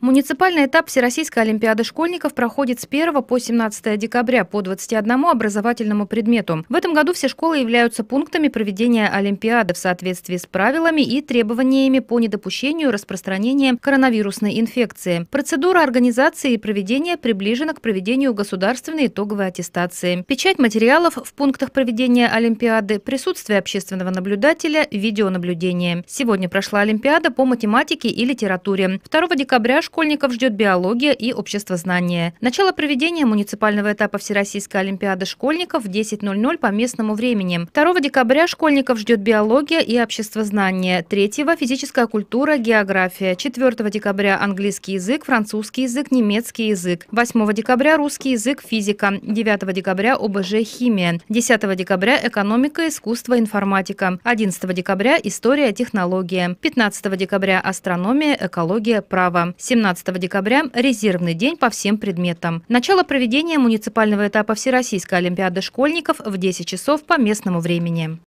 Муниципальный этап Всероссийской Олимпиады школьников проходит с 1 по 17 декабря по 21 образовательному предмету. В этом году все школы являются пунктами проведения Олимпиады в соответствии с правилами и требованиями по недопущению распространения коронавирусной инфекции. Процедура организации и проведения приближена к проведению государственной итоговой аттестации. Печать материалов в пунктах проведения Олимпиады, присутствие общественного наблюдателя, видеонаблюдение. Сегодня прошла Олимпиада по математике и литературе. 2 декабря школьников ждет биология и общество знания. Начало проведения муниципального этапа Всероссийской Олимпиады школьников в 10.00 по местному времени. 2 декабря школьников ждет биология и общество знания. 3 – физическая культура, география. 4 декабря – английский язык, французский язык, немецкий язык. 8 декабря – русский язык, физика. 9 декабря – ОБЖ, химия. 10 декабря – экономика, искусство, информатика. 11 декабря – история, технология. 15 декабря – астрономия, экология, право. 17 17 декабря – резервный день по всем предметам. Начало проведения муниципального этапа Всероссийской Олимпиады школьников в 10 часов по местному времени.